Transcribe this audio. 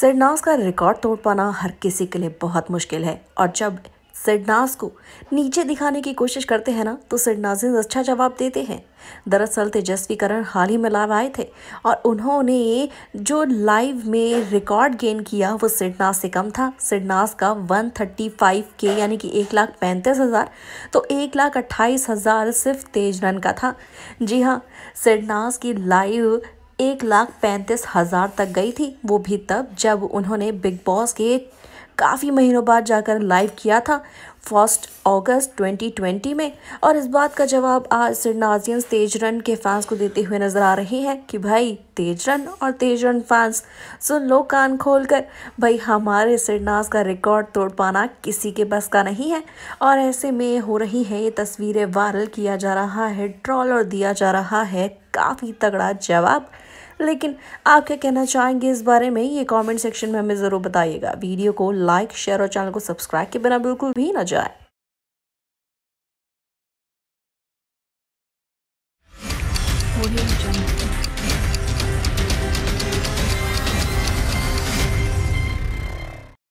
सिडनास का रिकॉर्ड तोड़ पाना हर किसी के लिए बहुत मुश्किल है और जब सिडनास को नीचे दिखाने की कोशिश करते हैं ना तो सिडनाजिन अच्छा जवाब देते हैं दरअसल तेजस्वी करण हाल ही में लाव आए थे और उन्होंने जो लाइव में रिकॉर्ड गेन किया वो सिडनास से कम था सिडनास का 135 के यानी कि एक लाख पैंतीस हज़ार तो एक लाख अट्ठाईस हज़ार सिर्फ तेज रन का था जी हाँ सिडनास की लाइव एक लाख पैंतीस हज़ार तक गई थी वो भी तब जब उन्होंने बिग बॉस के काफ़ी महीनों बाद जाकर लाइव किया था फर्स्ट अगस्त 2020 में और इस बात का जवाब आज तेज तेजरन के फैंस को देते हुए नज़र आ रहे हैं कि भाई तेजरन और तेजरन फैंस सुन लो कान खोल कर भाई हमारे सिरनाज का रिकॉर्ड तोड़ पाना किसी के बस का नहीं है और ऐसे में हो रही है ये तस्वीरें वायरल किया जा रहा है ट्रॉल और दिया जा रहा है काफ़ी तगड़ा जवाब लेकिन आप क्या कहना चाहेंगे इस बारे में ये कमेंट सेक्शन में हमें ज़रूर बताइएगा वीडियो को लाइक शेयर और चैनल को सब्सक्राइब के बिना बिल्कुल भी ना जाए